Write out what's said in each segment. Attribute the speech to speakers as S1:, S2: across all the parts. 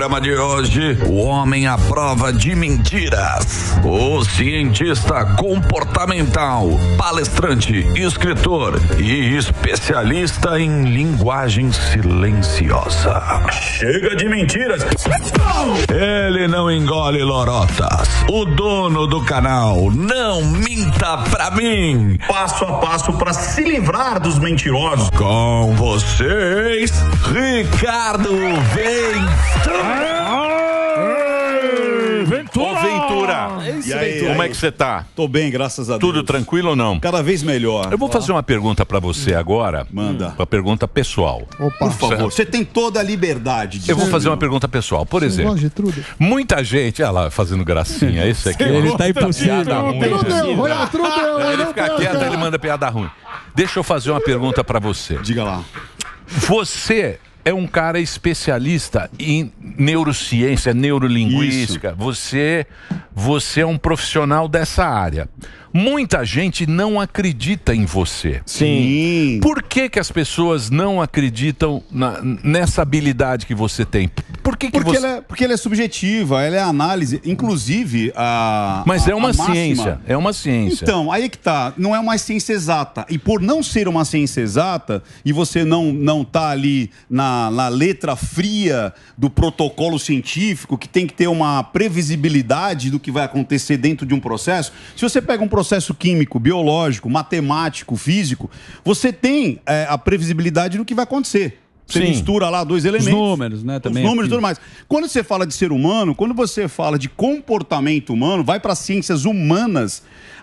S1: programa de hoje, o homem à prova de mentiras. O cientista comportamental, palestrante, escritor e especialista em linguagem silenciosa.
S2: Chega de mentiras.
S1: Ele não engole lorotas. O dono do canal não minta
S2: pra mim. Passo a passo para se livrar dos mentirosos. Com vocês, Ricardo Ventura. Ventura! Ô,
S3: Ventura! e aí, Ventura. Como é que
S2: você tá? Tô bem, graças a Tudo
S3: Deus. Tudo tranquilo ou não? Cada vez melhor. Eu vou fazer uma pergunta para você agora. Manda. Uma pergunta pessoal.
S2: Opa. Por favor, você tem toda a liberdade de Eu vou fazer uma
S3: pergunta pessoal. Por exemplo, muita gente. Olha lá, fazendo gracinha. Esse aqui. Ele tá impossível. Piada ruim.
S2: Trudeu,
S1: olha, ele fica quieto, ele
S3: manda piada ruim. Deixa eu fazer uma pergunta para você. Diga lá. Você é um cara especialista em neurociência, neurolinguística. Isso. Você você é um profissional dessa área. Muita gente não acredita em você. Sim. Por que, que as pessoas não acreditam na, nessa habilidade que você tem?
S2: Por que que porque, você... ela é, porque ela é subjetiva, ela é análise. Inclusive, a. Mas é a, é uma ciência. É uma
S3: ciência. Então,
S2: aí que tá. Não é uma ciência exata. E por não ser uma ciência exata, e você não, não tá ali na, na letra fria do protocolo científico, que tem que ter uma previsibilidade do que vai acontecer dentro de um processo. Se você pega um processo químico, biológico, matemático, físico, você tem é, a previsibilidade do que vai acontecer. Você Sim. mistura lá dois elementos. Os números, né? Também os números e tudo mais. Quando você fala de ser humano, quando você fala de comportamento humano, vai para ciências humanas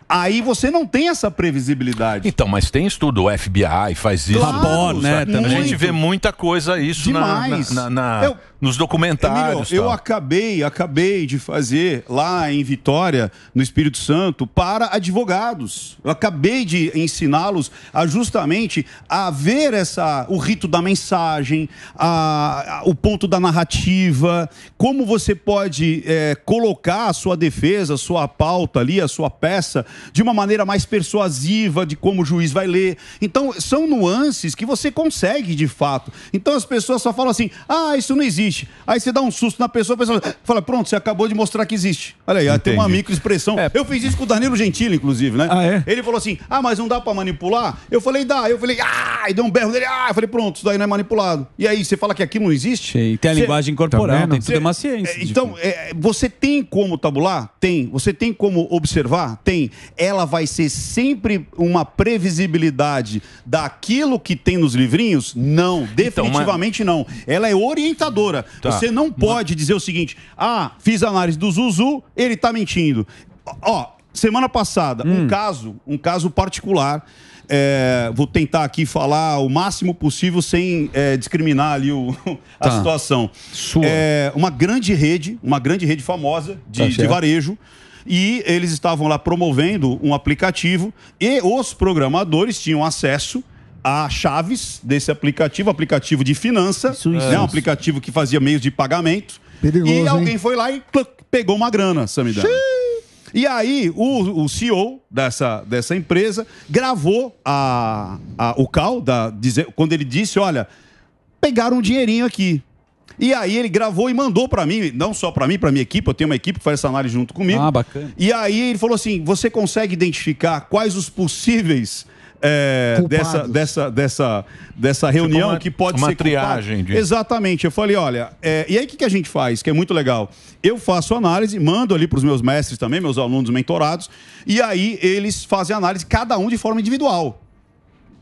S2: Aí você não tem essa previsibilidade. Então, mas tem estudo, o FBI faz isso. Claro, Labor, né? A gente vê
S3: muita coisa isso na, na, na, eu, nos documentários. Emilio, eu
S2: acabei, acabei de fazer lá em Vitória, no Espírito Santo, para advogados. Eu acabei de ensiná-los a justamente a ver essa, o rito da mensagem, a, a, o ponto da narrativa, como você pode é, colocar a sua defesa, a sua pauta ali, a sua peça de uma maneira mais persuasiva de como o juiz vai ler. Então, são nuances que você consegue de fato. Então, as pessoas só falam assim: ah, isso não existe. Aí você dá um susto na pessoa, a pessoa fala: pronto, você acabou de mostrar que existe. Olha aí, tem uma microexpressão. É. Eu fiz isso com o Danilo Gentili, inclusive, né? Ah, é? Ele falou assim: ah, mas não dá para manipular? Eu falei: dá. Eu falei: ah, e deu um berro dele, ah, eu falei: pronto, isso daí não é manipulado. E aí, você fala que aquilo não existe?
S1: E tem a você... linguagem corporal, tá tem tudo é
S2: uma ciência. É, então, é, você tem como tabular? Tem. Você tem como observar? Tem ela vai ser sempre uma previsibilidade daquilo que tem nos livrinhos? Não, definitivamente então, mas... não. Ela é orientadora. Tá. Você não pode mas... dizer o seguinte: ah, fiz análise do Zuzu, ele está mentindo. Ó, semana passada, hum. um caso, um caso particular. É, vou tentar aqui falar o máximo possível sem é, discriminar ali o, a tá. situação. Sua. É, uma grande rede, uma grande rede famosa de, tá de varejo e eles estavam lá promovendo um aplicativo e os programadores tinham acesso a chaves desse aplicativo, aplicativo de finança, isso, isso, né? Isso. um aplicativo que fazia meios de pagamento. Perigoso, e alguém hein? foi lá e pegou uma grana, Samidana. E aí, o, o CEO dessa, dessa empresa gravou a, a o Cal, da, dizer, quando ele disse: Olha, pegaram um dinheirinho aqui. E aí ele gravou e mandou para mim, não só para mim, para minha equipe, eu tenho uma equipe que faz essa análise junto comigo. Ah, bacana. E aí ele falou assim: "Você consegue identificar quais os possíveis é, dessa, dessa, dessa, dessa reunião tipo uma, que pode uma ser. Uma triagem. De... Exatamente. Eu falei, olha, é, e aí o que, que, a gente faz, que é muito legal? Eu faço análise, mando ali para os meus mestres também, meus alunos mentorados, e aí eles fazem análise, cada um de forma individual.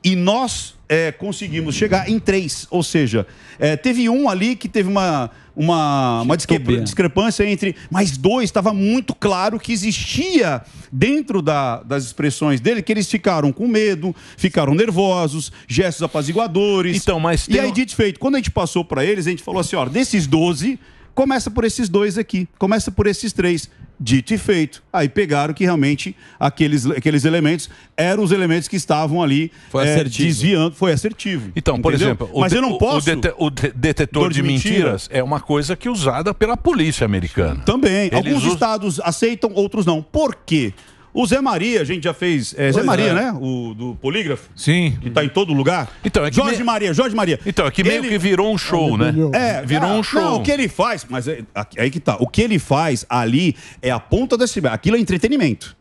S2: E nós é, conseguimos chegar em três. Ou seja, é, teve um ali que teve uma, uma, uma discrepância entre. Mas dois, estava muito claro que existia dentro da, das expressões dele que eles ficaram com medo, ficaram nervosos, gestos apaziguadores. Então, mas. E aí, dito feito, quando a gente passou para eles, a gente falou assim: ó, desses 12. Começa por esses dois aqui, começa por esses três. Dito e feito. Aí pegaram que realmente aqueles, aqueles elementos eram os elementos que estavam ali foi é, desviando. Foi assertivo. Então, entendeu? por exemplo, Mas eu não posso...
S3: o, o de detetor de, de mentiras, mentiras é uma coisa que é usada pela polícia americana.
S2: Também. Eles Alguns estados aceitam, outros não. Por quê? O Zé Maria, a gente já fez. É, Zé Maria, é. né? O do polígrafo. Sim. Que tá em todo lugar. Uhum. Então, é que Jorge me... Maria, Jorge Maria. Então, é que ele... meio que virou um show, né? É, virou é, um show. Não, o que ele faz, mas é, aí que tá. O que ele faz ali é a ponta da iceberg. Aquilo é entretenimento.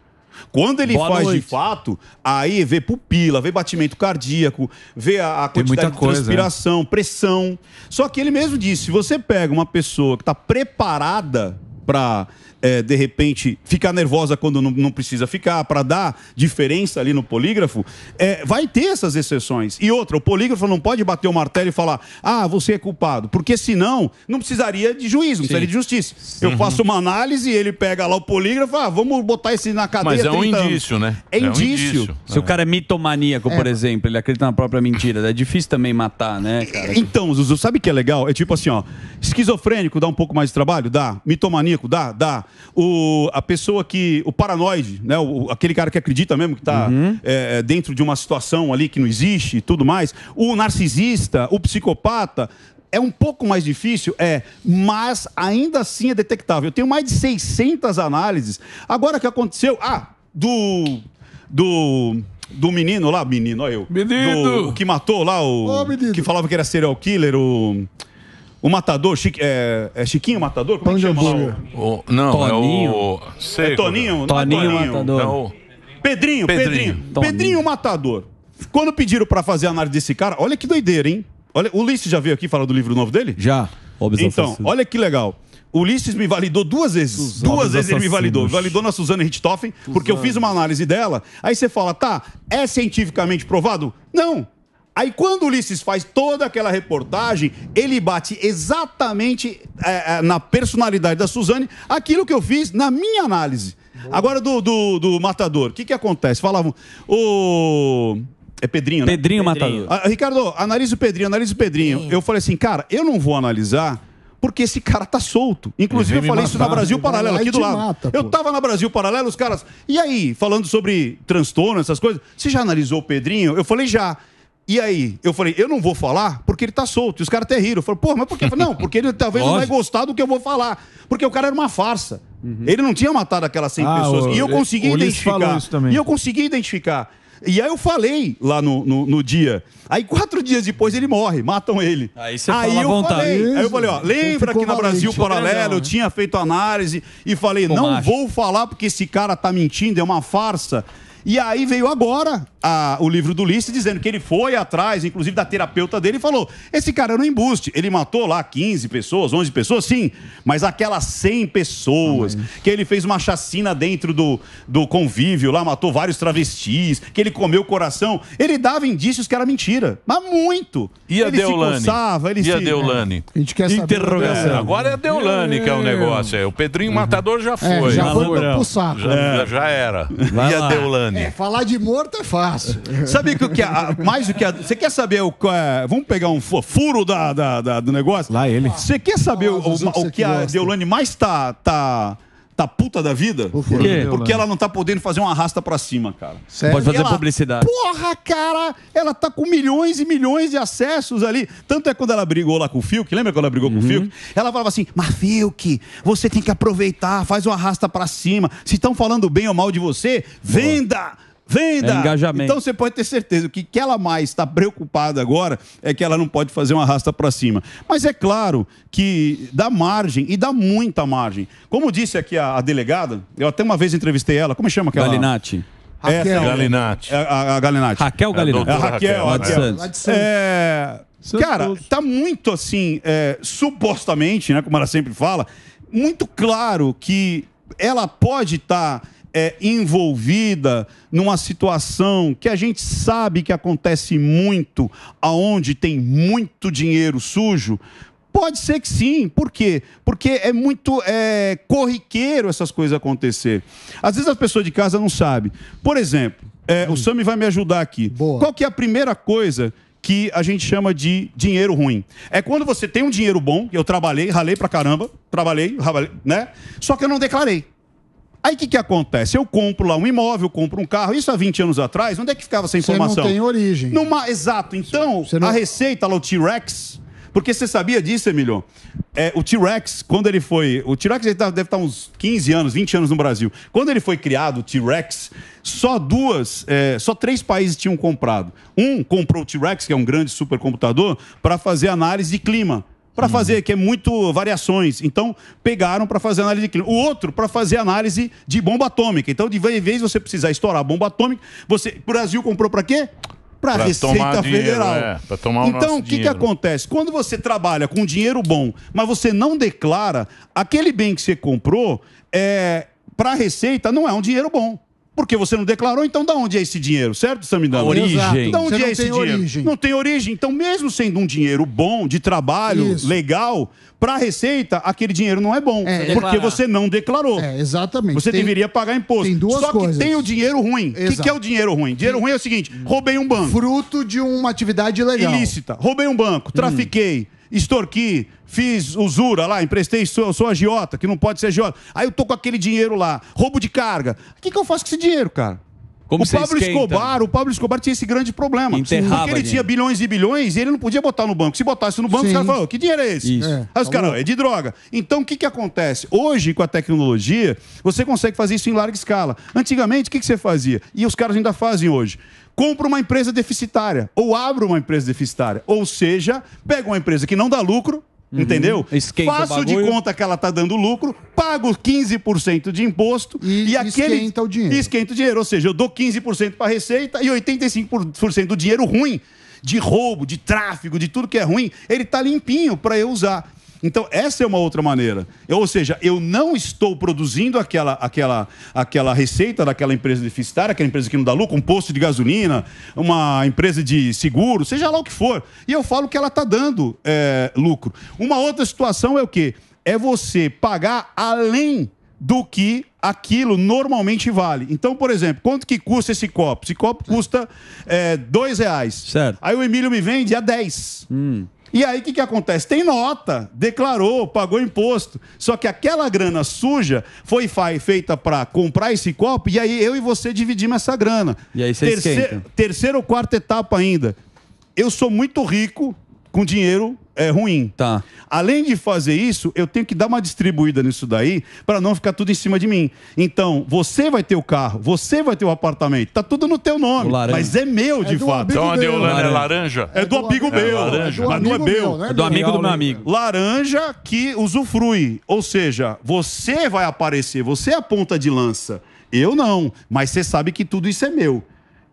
S2: Quando ele Boa faz noite. de fato, aí vê pupila, vê batimento cardíaco, vê a, a quantidade de coisa, né? transpiração, é. pressão. Só que ele mesmo disse: se você pega uma pessoa que está preparada para é, de repente, ficar nervosa quando não, não precisa ficar, para dar diferença ali no polígrafo, é, vai ter essas exceções. E outra, o polígrafo não pode bater o martelo e falar, ah, você é culpado, porque senão não precisaria de juízo, não precisaria de justiça. Sim. Eu faço uma análise, ele pega lá o polígrafo, ah, vamos botar esse na cadeia. Mas é um indício, anos. né? É, é indício. Um indício.
S1: Se o é. cara é mitomaníaco, é. por exemplo, ele acredita na própria mentira, é difícil também matar, né,
S2: cara? Então, Zuzu, sabe o que é legal? É tipo assim, ó, esquizofrênico dá um pouco mais de trabalho? Dá. Mitomaníaco? Dá, dá o, a pessoa que. O paranoide, né? O, aquele cara que acredita mesmo que está uhum. É, é, dentro de uma situação ali que não existe e tudo mais. O narcisista, o psicopata, é um pouco mais difícil, é, mas ainda assim é detectável. Eu tenho mais de 600 análises. Agora o que aconteceu? Ah, do do do menino lá, menino, olha eu. Menino. Do, o que matou lá o oh, que falava que era serial killer, o o matador, é, é Chiquinho Matador? Como é que chama O, não, Toninho. é o. é Toninho? Toninho, não é Toninho. Matador. Não. É Pedrinho, Pedrinho. Pedrinho, Pedrinho Matador. Quando pediram para fazer a análise desse cara, olha que doideira, hein? Olha, o Ulisses já veio aqui falar do livro novo dele? Já. Obviamente. então, olha que legal. O Ulisses me validou duas vezes. duas vezes assassinos. ele me validou. Validou na Suzana Richthofen, porque eu fiz uma análise dela. Aí você fala, tá, é cientificamente provado? Não. Aí quando o Ulisses faz toda aquela reportagem, ele bate exatamente é, é, na personalidade da Suzane aquilo que eu fiz na minha análise. Boa. Agora do, do, do Matador, o que, que acontece? Falavam, o... É Pedrinho, né? Pedrinho, Pedrinho. Matador. Ah, Ricardo, analise o Pedrinho, analise o Pedrinho. Sim. Eu falei assim, cara, eu não vou analisar porque esse cara tá solto. Inclusive, eu falei matar, isso na Brasil né? Paralelo, aqui do lado. Mata, eu tava na Brasil Paralelo, os caras. E aí, falando sobre transtorno, essas coisas, você já analisou o Pedrinho? Eu falei já. E aí, eu falei, eu não vou falar porque ele tá solto. E os caras até riram. Eu falei, pô, mas por quê? Falei, não, porque ele talvez não vai gostar do que eu vou falar. Porque o cara era uma farsa. Uhum. Ele não tinha matado aquelas 100 ah, pessoas. O, e eu consegui identificar. E eu consegui identificar. E aí eu falei lá no, no, no, dia. Aí quatro dias depois ele morre, matam ele. Aí você aí fala eu vontade. Falei, aí eu falei, ó, lembra que na Brasil Paralelo né, eu tinha feito análise e falei, não vou falar porque esse cara tá mentindo, é uma farsa. E aí veio agora a, o livro do Lice dizendo que ele foi atrás, inclusive da terapeuta dele, e falou: esse cara era é um embuste. Ele matou lá 15 pessoas, 11 pessoas, sim, mas aquelas 100 pessoas, Amém. que ele fez uma chacina dentro do, do convívio lá, matou vários travestis, que ele comeu o coração. Ele dava indícios que era mentira, mas muito. E a ele Deolane? Se coçava, ele e se... a Deolane? A gente quer saber. Interrogação. É, agora
S3: é a Deolane que é o negócio. É. O Pedrinho uhum. Matador já é, foi. É, já uhum. foi pro saco. Já, é. já era. Vai e lá. a Deolane? É,
S2: falar de morto é fácil. Sabe que o que a, mais do que a, Você quer saber o. A, é, vamos pegar um furo da, da, da, do negócio? Lá ele. Você quer saber ah, o, o, o, que, que a Deolane mais tá, tá da tá puta da vida? Por quê? Porque ela não tá podendo fazer uma arrasta pra cima, cara. Sério? Pode fazer ela, publicidade. Porra, cara! Ela tá com milhões e milhões de acessos ali. Tanto é quando ela brigou lá com o Fiuk, lembra quando ela brigou uhum. com o uhum. Fiuk? Ela falava assim, mas Fiuk, você tem que aproveitar, faz uma arrasta pra cima. Se estão falando bem ou mal de você, venda! Boa. Venda! É engajamento. Então você pode ter certeza que que ela mais está preocupada agora é que ela não pode fazer uma arrasta para cima. Mas é claro que dá margem e dá muita margem. Como disse aqui a, a delegada, eu até uma vez entrevistei ela, como chama aquela? Galinatti. É, Raquel. É, Galinatti. É, a, a, é a Raquel Galinatti. É, a Raquel, Raquel. Raquel. É, cara, tá muito assim, é, supostamente, né, como ela sempre fala, muito claro que ela pode estar tá, é, envolvida numa situação que a gente sabe que acontece muito, aonde tem muito dinheiro sujo, Pode ser que sim. Por quê? Porque é muito é, corriqueiro essas coisas acontecer. Às vezes as pessoas de casa não sabem. Por exemplo, é, o hum. Sami vai me ajudar aqui. Boa. Qual que é a primeira coisa que a gente chama de dinheiro ruim? É quando você tem um dinheiro bom, eu trabalhei, ralei pra caramba, trabalhei, ralei, né? Só que eu não declarei. Aí o que, que acontece? Eu compro lá um imóvel, compro um carro, isso há 20 anos atrás, onde é que ficava essa informação? Você não tem origem. Numa... Exato. Então, não... a receita lá, o T-Rex, porque você sabia disso, Emilio? É, o T-Rex, quando ele foi. O T-Rex tá, deve estar tá uns 15 anos, 20 anos no Brasil. Quando ele foi criado, o T-Rex, só duas, é, só três países tinham comprado. Um comprou o T-Rex, que é um grande supercomputador, para fazer análise de clima para uhum. fazer, que é muito variações. Então, pegaram para fazer análise clima. O outro para fazer análise de bomba atômica. Então, de vez você precisar estourar a bomba atômica, você, o Brasil comprou para quê? para a Receita Federal. É,
S3: então, o, que, que
S2: acontece? Quando você trabalha com dinheiro bom, mas você não declara, aquele bem que você comprou, é, para a Receita não é um dinheiro bom. Porque você não declarou, então da onde é esse dinheiro, certo, Samidana? Origem. Da onde você é esse dinheiro? Origem. Não tem origem. Então, mesmo sendo um dinheiro bom, de trabalho, Isso. legal, para a Receita, aquele dinheiro não é bom. É, porque declarar. você não declarou. É, exatamente. Você tem, deveria pagar imposto. Tem duas Só que tem o dinheiro ruim. O que, é o dinheiro ruim? Dinheiro ruim é o seguinte: roubei um banco. Fruto de uma atividade ilegal. Ilícita. Roubei um banco, hum. trafiquei. Hum extorqui, fiz usura lá, emprestei, sou, sou agiota, que não pode ser agiota. Aí eu tô com aquele dinheiro lá, roubo de carga. O que, que eu faço com esse dinheiro, cara? Como o Pablo esquenta? Escobar, né? o Pablo Escobar tinha esse grande problema. Enterrava porque ele tinha bilhões e bilhões e ele não podia botar no banco. Se botasse no banco, Sim. os caras falavam, que dinheiro é esse? É. Aí os tá caras, é de droga. Então o que, que acontece? Hoje, com a tecnologia, você consegue fazer isso em larga escala. Antigamente, o que, que você fazia? E os caras ainda fazem hoje compra uma empresa deficitária, ou abre uma empresa deficitária. Ou seja, pega uma empresa que não dá lucro, uhum. entendeu? Esquenta Faço de conta que ela está dando lucro, pago 15% de imposto e, e aquele... esquenta o dinheiro. Esquenta o dinheiro, ou seja, eu dou 15% para a receita e 85% do dinheiro ruim de roubo, de tráfico, de tudo que é ruim, ele tá limpinho para eu usar. Então, essa é uma outra maneira. Eu, ou seja, eu não estou produzindo aquela, aquela, aquela receita daquela empresa deficitária, aquela empresa que não dá lucro, um posto de gasolina, uma empresa de seguro, seja lá o que for. E eu falo que ela está dando é, lucro. Uma outra situação é o quê? É você pagar além do que aquilo normalmente vale. Então, por exemplo, quanto que custa esse copo? Esse copo custa é, dois reais. Certo. Aí o Emílio me vende a 10. Hum. E aí o que, que acontece? Tem nota, declarou, pagou imposto. Só que aquela grana suja foi feita para comprar esse copo e aí eu e você dividimos essa grana. E aí você Terceiro, terceira ou quarta etapa ainda. Eu sou muito rico com dinheiro é, ruim. Tá. Além de fazer isso, eu tenho que dar uma distribuída nisso daí para não ficar tudo em cima de mim. Então, você vai ter o carro, você vai ter o apartamento, tá tudo no teu nome, mas é meu é de fato. Então a Deolana é laranja? É do é amigo meu, laranja. É mas não é meu. Né, é do amigo do meu amigo. Laranja que usufrui, ou seja, você vai aparecer, você é a ponta de lança. Eu não, mas você sabe que tudo isso é meu.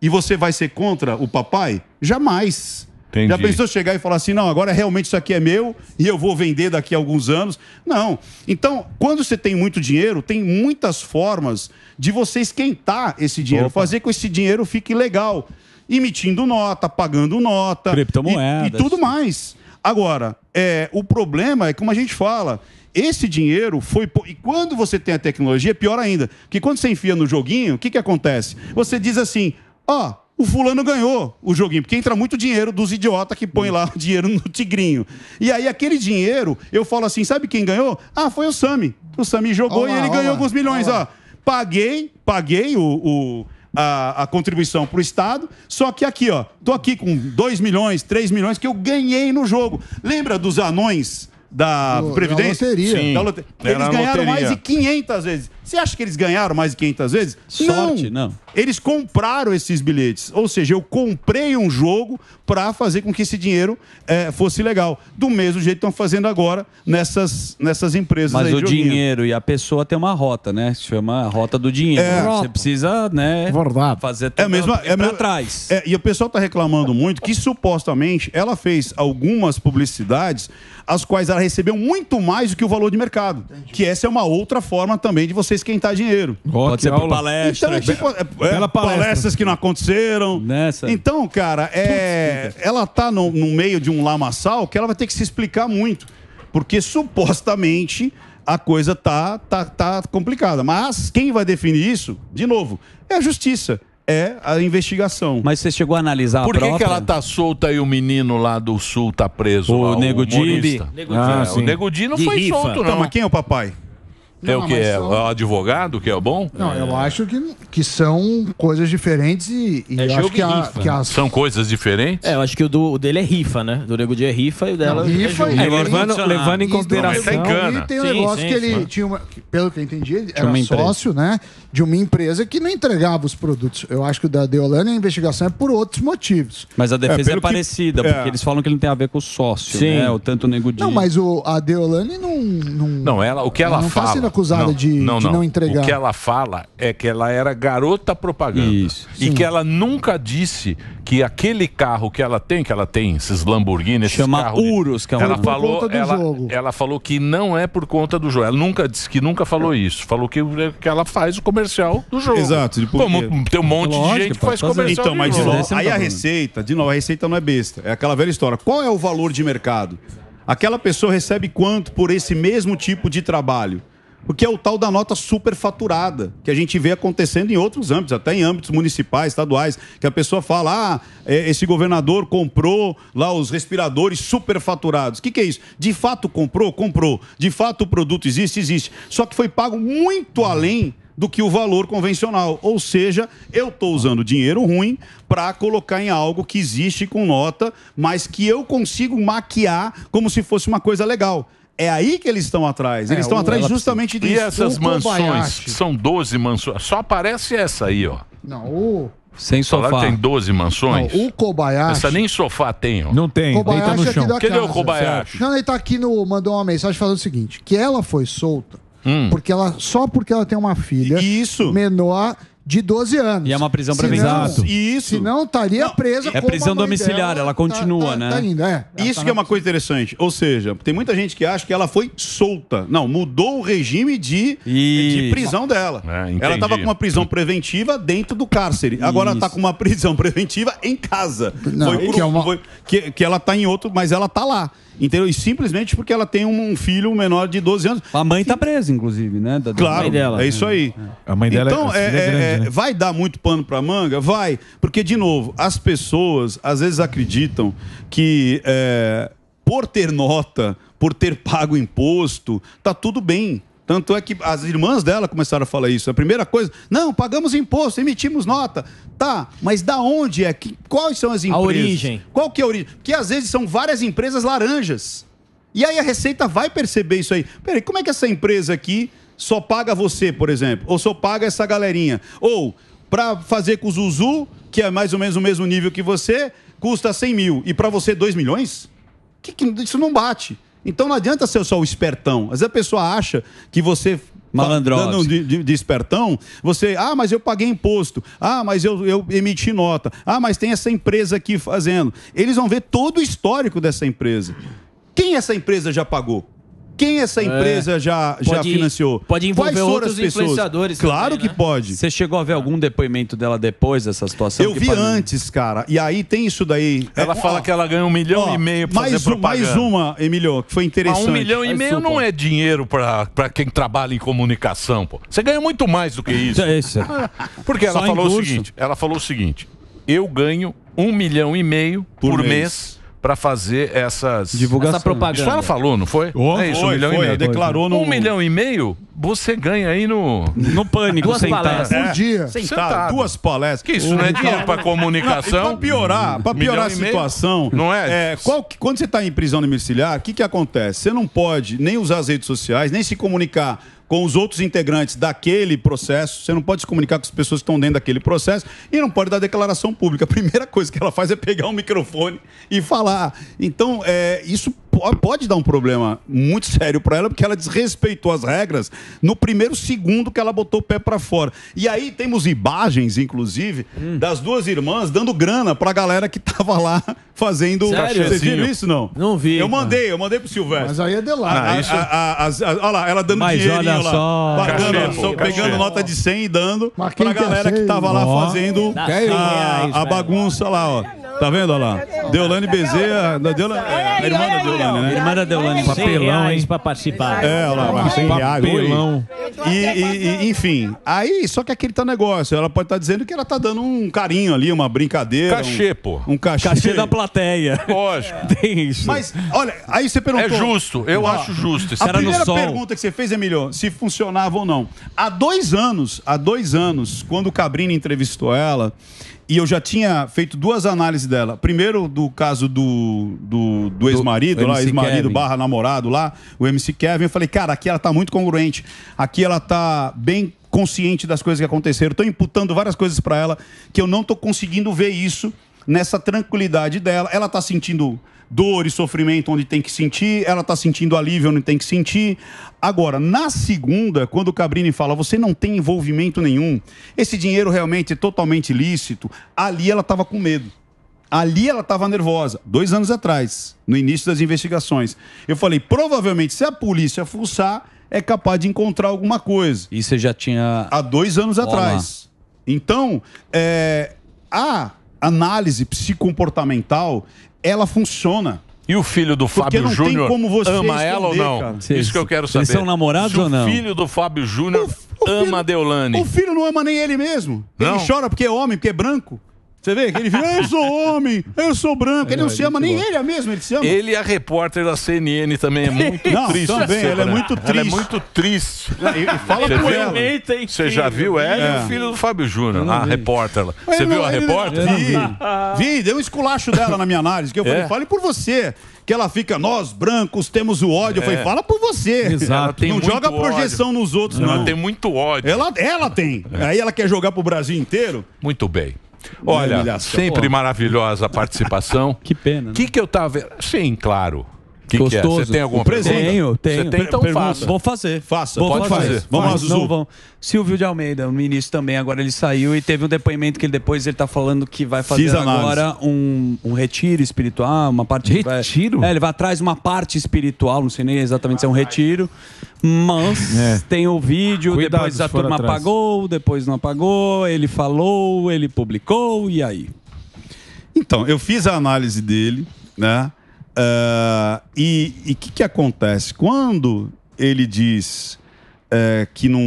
S2: E você vai ser contra o papai? Jamais. Entendi. Já pensou chegar e falar assim, não, agora realmente isso aqui é meu e eu vou vender daqui a alguns anos? Não. Então, quando você tem muito dinheiro, tem muitas formas de você esquentar esse dinheiro, Opa. fazer com que esse dinheiro fique legal, emitindo nota, pagando nota, criptomoedas e, e tudo mais. Agora, é, o problema é como a gente fala, esse dinheiro foi. E quando você tem a tecnologia, pior ainda. Que quando você enfia no joguinho, o que, que acontece? Você diz assim: ó, oh, o fulano ganhou o joguinho, porque entra muito dinheiro dos idiotas que põem lá o dinheiro no tigrinho. E aí, aquele dinheiro, eu falo assim: sabe quem ganhou? Ah, foi o Sami. O Sami jogou olá, e ele olá, ganhou olá, alguns milhões. Ó, paguei, paguei o, o a, a, contribuição para o Estado. Só que aqui, ó, tô aqui com 2 milhões, 3 milhões que eu ganhei no jogo. Lembra dos anões da Previdência? Da loteria. Sim, da Eles ganharam loteria. mais de 500 vezes. Você acha que eles ganharam mais de 500 vezes? Sorte, não. não. Eles compraram esses bilhetes. Ou seja, eu comprei um jogo para fazer com que esse dinheiro é, fosse legal. Do mesmo jeito que estão fazendo agora nessas, nessas empresas. Mas aí, o dinheiro
S1: e a pessoa tem uma rota, né? Se chama rota do dinheiro. É, Você precisa, né? Verdade. Fazer é mesmo,
S2: é para trás. É, e o pessoal está reclamando muito que supostamente ela fez algumas publicidades as quais ela recebeu muito mais do que o valor de mercado. Entendi. Que essa é uma outra forma também de você você esquentar dinheiro. Pode ser aula. palestra. Então, é, tipo, é, é, palestra. palestras que não aconteceram. Nessa. Então, cara, é, ela tá no, no meio de um lamaçal que ela vai ter que se explicar muito. Porque supostamente a coisa tá, tá, tá complicada. Mas quem vai definir isso, de novo, é a justiça. É a investigação. Mas você chegou a analisar Por a Por que ela
S3: tá solta e o menino lá do sul tá preso? O Nego Di. Ah, o Nego Di ah, não De foi rifa. solto, não. Então, mas
S2: quem é o papai?
S3: é o que? É são... o advogado que é o bom? Não,
S2: é... eu acho que, que são coisas diferentes e, e é acho que, a, que né?
S3: as... São coisas diferentes? É, eu acho que o, do, o dele é rifa, né? Do Nego Dia é rifa e o
S1: dela... Não, é rifa é, e... levando, e, levando em consideração... Não, tá e tem um sim, negócio sim, que ele mano.
S2: tinha uma... pelo que eu entendi, ele era sócio, né? De uma empresa que não entregava os produtos. Eu acho que o da Deolane a investigação é por outros motivos. Mas a é, defesa é, parecida, que... É. porque eles
S1: falam que ele não tem a ver com o sócio, sim. né? O tanto o Nego Dia... Não, mas
S2: o, a Deolane não... Não, não ela, o que ela, ela fala acusada não, de, não, de não, não. entregar. O que
S3: ela fala é que ela era garota propaganda. Isso. E que ela nunca disse que aquele carro que ela tem, que ela tem esses Lamborghini, esses Chama carros. Urus, que é um ela falou, ela, ela, falou que não é por conta do jogo. Ela nunca disse que nunca falou
S2: isso. Falou que, que ela faz o comercial do jogo. Exato. De tem um monte Lógico, de gente que faz fazer. comercial Então, mas de novo, é aí a receita, de novo, a receita não é besta. É aquela velha história. Qual é o valor de mercado? Aquela pessoa recebe quanto por esse mesmo tipo de trabalho? porque é o tal da nota superfaturada, que a gente vê acontecendo em outros âmbitos, até em âmbitos municipais, estaduais, que a pessoa fala: ah, é, esse governador comprou lá os respiradores superfaturados. O que, que é isso? De fato comprou? Comprou. De fato o produto existe? Existe. Só que foi pago muito além do que o valor convencional. Ou seja, eu estou usando dinheiro ruim para colocar em algo que existe com nota, mas que eu consigo maquiar como se fosse uma coisa legal. É aí que eles estão atrás. Eles é, estão atrás justamente disso. E essas mansões,
S3: são 12 mansões, só aparece essa aí, ó.
S1: Não,
S2: o...
S3: Sem sofá. Falaram tem 12 mansões.
S2: Não, o Kobayashi. Essa
S3: nem sofá tem, ó. Não tem, Kobayashi deita no é chão. Cadê o Kobayashi?
S2: Não, ele tá aqui no. Mandou uma mensagem falando o seguinte: que ela foi solta. Hum. Porque ela, só porque ela tem uma filha Isso. menor de 12 anos. E é uma prisão preventiva. e isso. Se não, estaria presa É prisão domiciliar, ela tá, continua, tá, tá, né? Tá indo, é. Isso tá que é uma coisa interessante. Ou seja, tem muita gente que acha que ela foi solta. Não, mudou o regime de, e... de prisão dela. É, ela estava com uma prisão preventiva dentro do cárcere. Agora ela está com uma prisão preventiva em casa. Não, foi é por, que, é uma... foi, que, que ela está em outro, mas ela está lá. Entendeu? E simplesmente porque ela tem um filho menor de 12 anos. A mãe está presa, inclusive, né? Da, da claro, dela. é isso né? aí. É. A mãe dela é então, é, é, grande, é, né? vai dar muito pano para manga? Vai. Porque, de novo, as pessoas às vezes acreditam que por ter nota, por ter pago imposto, tá tudo bem. Tanto é que as irmãs dela começaram a falar isso. A primeira coisa, não, pagamos imposto, emitimos nota. Tá, mas da onde é? Que, quais são as empresas? A origem. Qual que é a origem? Porque às vezes são várias empresas laranjas. E aí a Receita vai perceber isso aí. Peraí, como é que essa empresa aqui só paga você, por exemplo? Ou só paga essa galerinha? Ou, para fazer com o Zuzu, que é mais ou menos o mesmo nível que você, custa 100 mil. E para você, 2 milhões? Que, que, isso não bate. Então não adianta ser só o espertão. Às vezes a pessoa acha que você Malandrosa. De, de, de, espertão, você, ah, mas eu paguei imposto, ah, mas eu, eu emiti nota, ah, mas tem essa empresa aqui fazendo. Eles vão ver todo o histórico dessa empresa. Quem essa empresa já pagou? Quem essa é. empresa é. já, já pode, financiou? Pode envolver Quais outros influenciadores. Claro também,
S1: que né? pode. Você chegou a ver algum depoimento dela depois dessa situação? Eu vi
S2: antes, cara. E aí tem isso daí. Ela é, fala ó, que ela ganha um milhão ó, e meio pra mais fazer um, propaganda. Mais uma, Emilio, que foi interessante. Mas um milhão e meio não
S3: é dinheiro para quem trabalha em comunicação, pô. Você ganha muito mais do que isso. É isso. É.
S2: Porque ela Só falou o seguinte,
S3: ela falou o seguinte, eu ganho um milhão e meio por, por mês, mês para fazer essas divulgação. Essa propaganda. Isso ela falou, não foi? Oh, é isso, foi, um milhão foi, e meio. Declarou no... Um milhão e meio, você ganha aí no. No pânico, duas sentado. palestras. É. Por dia. Sentado. sentado. Duas palestras. Que isso, né, não é dinheiro para comunicação. Para piorar, pra piorar a situação.
S2: Não é? é qual, quando você está em prisão domiciliar, o que, que acontece? Você não pode nem usar as redes sociais, nem se comunicar com os outros integrantes daquele processo, você não pode se comunicar com as pessoas que estão dentro daquele processo e não pode dar declaração pública. A primeira coisa que ela faz é pegar o microfone e falar. Então, é, isso pode dar um problema muito sério para ela, porque ela desrespeitou as regras no primeiro segundo que ela botou o pé para fora. E aí temos imagens, inclusive, hum. das duas irmãs dando grana para a galera que tava lá fazendo. Sério? viu viram isso não? Não vi. Eu mandei, eu mandei pro Silvestre. Mas aí é de lá. Ah, isso... Ah, olha lá, ela dando dinheiro. olha Olha só. Bacana, estou pegando nota de 100 e dando pra galera que tava lá fazendo a bagunça lá, ó. Tá vendo, olha lá? Deolane Bezerra. Da Deolane, é, a irmã da Deolane, né? Irmã da Deolane. Papelão, hein? Pra participar. É, olha lá. Papelão. E, e, enfim, aí, só que aquele tá negócio. Ela pode estar tá dizendo que ela tá dando um carinho ali, uma brincadeira. Cachê, um, pô. Um cachê. Cachê da plateia. Lógico. Tem isso. Mas, olha, aí você perguntou. É justo, eu ah, acho justo. Isso a primeira pergunta que você fez, Emilio, se funcionava ou não. Há dois anos, há dois anos, quando o Cabrini entrevistou ela, e eu já tinha feito duas análises dela. Primeiro, do caso do, do, do ex-marido, lá, ex-marido barra namorado lá, o MC Kevin. Eu falei, cara, aqui ela tá muito congruente. Aqui ela tá bem consciente das coisas que aconteceram. tô imputando várias coisas para ela que eu não estou conseguindo ver isso nessa tranquilidade dela. Ela está sentindo dor e sofrimento onde tem que sentir, ela está sentindo alívio onde tem que sentir. Agora, na segunda, quando o Cabrini fala, você não tem envolvimento nenhum, esse dinheiro realmente é totalmente ilícito, ali ela estava com medo. Ali ela estava nervosa, dois anos atrás, no início das investigações. Eu falei, provavelmente, se a polícia fuçar, é capaz de encontrar alguma coisa. E você já tinha. Há dois anos Olá. atrás. Então, é, a análise psicomportamental ela funciona. E o filho do Porque Fábio Júnior ama ela ou não? Cara. Isso que eu quero saber. Eles são namorados Se ou não? o filho
S3: do Fábio Júnior
S2: ama filho, a Deolane. O filho não ama nem ele mesmo. Não. Ele chora porque é homem, porque é branco. Você vê que ele fica, eu sou homem, eu sou branco. Ele não, se ama, nem ele é mesmo, ele se ama. Ele é a repórter
S3: da CNN também é muito não, triste. Também, é ela é muito triste. Ela é muito triste. E, fala com por ela. Você já viu ela é. o filho do Fábio Júnior, a vi. repórter Você viu a repórter? Vi,
S2: vi, deu um esculacho dela na minha análise, que eu é. falei, é. fale por você que ela fica, nós brancos temos o ódio. É. Eu falei, é. fala por você. Exato. Não joga projeção ódio. nos outros, não. Ela tem muito ódio. Ela, ela tem. É. Aí ela quer jogar pro Brasil inteiro.
S3: Muito bem. Olha, sempre maravilhosa a participação. que pena. O né? que, que eu tava. Sim, claro. Que é? gostoso. Você é? tem algum presente? Tenho, tenho. tem, então Pergunta. faça. Vou fazer. Faça. Vou Pode fazer. fazer. Vamos lá, Zuzu.
S1: vão. Silvio de Almeida, o ministro também, agora ele saiu e teve um depoimento que ele depois ele tá falando que vai fazer agora um, um, retiro espiritual, uma parte... Retiro? Vai, é, ele vai atrás de uma parte espiritual, não sei nem exatamente se é um retiro, mas é. tem o vídeo, Cuidado depois a turma atrás. apagou, depois não apagou, ele falou, ele publicou, e aí?
S2: Então, eu fiz a análise dele, né? Uh, e o que, que acontece? Quando ele diz é, que, não,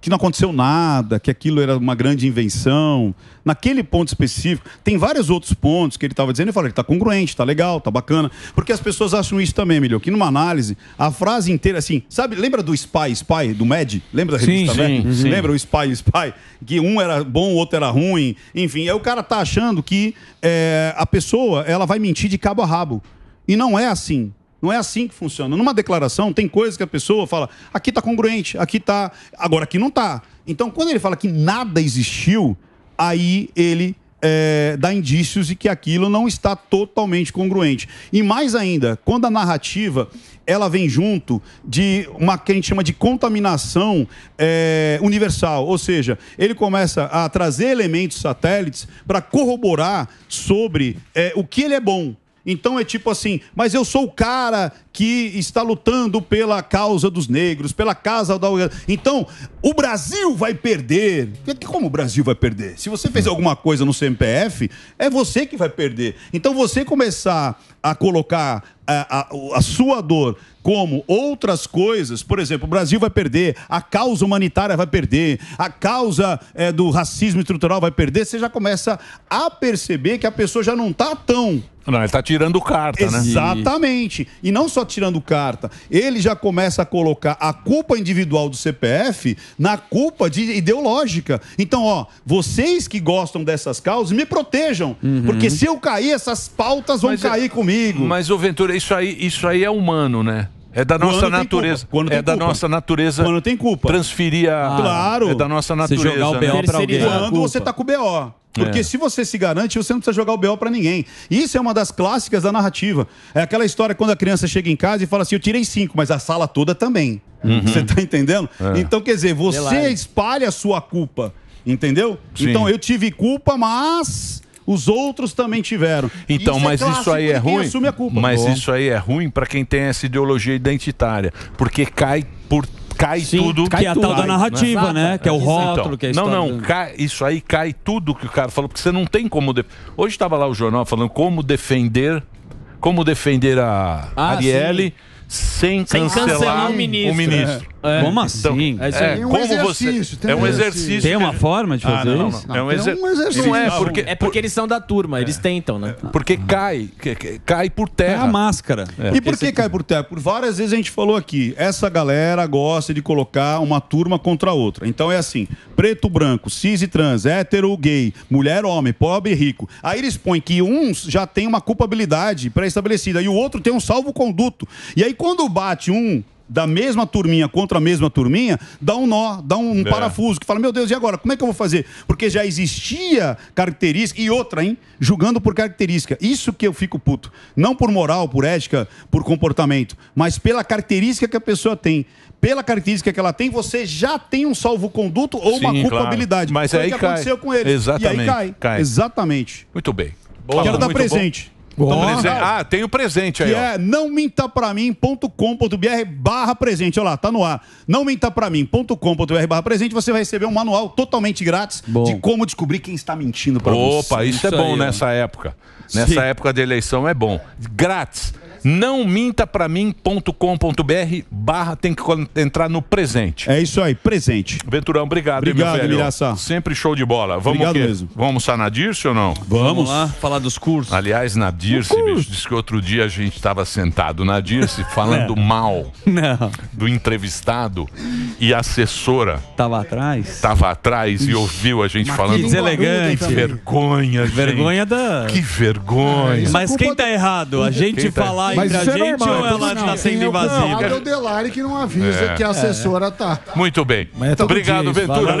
S2: que não aconteceu nada, que aquilo era uma grande invenção. Naquele ponto específico, tem vários outros pontos que ele estava dizendo, ele falou, ele está congruente, está legal, está bacana. Porque as pessoas acham isso também, melhor que numa análise, a frase inteira, assim, sabe, lembra do Spy, Spy, do Med? Lembra da revista, né? sim, Sim, lembra o Spy, Spy? Que um era bom, o outro era ruim, enfim. Aí o cara tá achando que é, a pessoa, ela vai mentir de cabo a rabo. E não é assim. Não é assim que funciona. Numa declaração, tem coisas que a pessoa fala, aqui está congruente, aqui está, agora aqui não está. Então, quando ele fala que nada existiu, aí ele é, dá indícios de que aquilo não está totalmente congruente. E mais ainda, quando a narrativa ela vem junto de uma que a gente chama de contaminação é, universal, ou seja, ele começa a trazer elementos satélites para corroborar sobre é, o que ele é bom, então é tipo assim, mas eu sou o cara que está lutando pela causa dos negros, pela casa da. Então, o Brasil vai perder. Como o Brasil vai perder? Se você fez alguma coisa no CMPF, é você que vai perder. Então, você começar a colocar a, a, a sua dor como outras coisas, por exemplo, o Brasil vai perder, a causa humanitária vai perder, a causa é, do racismo estrutural vai perder, você já começa a perceber que a pessoa já não está tão. Não, ele está tirando carta, Exatamente. né? Exatamente. E não só tirando carta, ele já começa a colocar a culpa individual do CPF na culpa de ideológica. Então, ó, vocês que gostam dessas causas, me protejam. Uhum. Porque se eu cair, essas pautas vão mas, cair comigo.
S3: Mas, ô Ventura, isso aí, isso aí é humano, né? É da nossa quando natureza. Quando é da culpa. nossa natureza. Quando tem culpa. Transferir a. Ah, claro. É da nossa natureza. Você jogar o BO né? alguém. Quando você
S2: tá com o BO. Porque é. se você se garante, você não precisa jogar o BO para ninguém. Isso é uma das clássicas da narrativa. É aquela história quando a criança chega em casa e fala assim: eu tirei cinco, mas a sala toda também. Uhum. Você tá entendendo? É. Então, quer dizer, você espalha a sua culpa. Entendeu? Sim. Então, eu tive culpa, mas os outros também tiveram. Então, isso é mas é isso aí é ruim. Mas Bom. isso
S3: aí é ruim para quem tem essa ideologia identitária, porque cai por cai Sim, tudo. Cai que é a tal da narrativa, né? Que é o então, rótulo, então, que é a Não, não, cai, isso aí cai tudo que o cara falou, porque você não tem como... Hoje estava lá o jornal falando como defender, como defender a ah, Arielle
S1: sem, sem cancelar, cancelar, o ministro. O ministro. É. É. Como então, assim? Então, é, é, um como você, é um exercício. Tem uma forma de fazer ah, não, Não, não. É, um exer... um exercício. Não é, porque, é porque eles são da turma, é. eles tentam, né? É. Porque uhum. cai, cai por terra. É a máscara. É. E por
S2: que cai por terra? Por várias vezes a gente falou aqui, essa galera gosta de colocar uma turma contra a outra. Então é assim, preto, branco, cis e trans, hétero, gay, mulher, homem, pobre e rico. Aí eles põem que uns já tem uma culpabilidade pré-estabelecida e o outro tem um salvo-conduto. E aí quando bate um da mesma turminha contra a mesma turminha, dá um nó, dá um é. parafuso, que fala, meu Deus, e agora? Como é que eu vou fazer? Porque já existia característica, e outra, hein? Julgando por característica. Isso que eu fico puto. Não por moral, por ética, por comportamento, mas pela característica que a pessoa tem. Pela característica que ela tem, você já tem um salvo-conduto ou Sim, uma culpabilidade. Claro. Mas Foi aí o que cai. aconteceu com ele. Exatamente. E aí cai. cai. Exatamente.
S3: Muito bem. Boa, Quero dar presente. Bom. Oh. Ah, tem o presente aí. Que ó. é
S2: não minta pra mim.com.br barra presente. Olha lá, tá no ar. Não minta pra mim.com.br barra presente. Você vai receber um manual totalmente grátis bom. de como descobrir quem está mentindo pra Opa, você. Opa, isso, isso, é bom aí, nessa
S3: época. Nessa Sim. época de eleição é bom. Grátis não minta para mim.com.br barra tem que entrar no presente. É isso aí, presente. Venturão, obrigado, obrigado meu velho. Sempre show de bola. Vamos obrigado mesmo. Vamos almoçar na Dirce ou não? Vamos. Vamos. lá falar dos cursos. Aliás, na Dirce, bicho, disse que outro dia a gente estava sentado na Dirce falando mal não. do entrevistado e a assessora tava atrás. Tava atrás Ixi. e ouviu a gente Mas falando. Que deselegante. Que vergonha, gente. Vergonha da Que vergonha. Mas quem tá errado? A gente tá falar mas entre a é gente é ou ela está sendo invasiva? É o
S2: Delari que não avisa é. que a assessora está.
S3: É. Muito bem. obrigado, Ventura.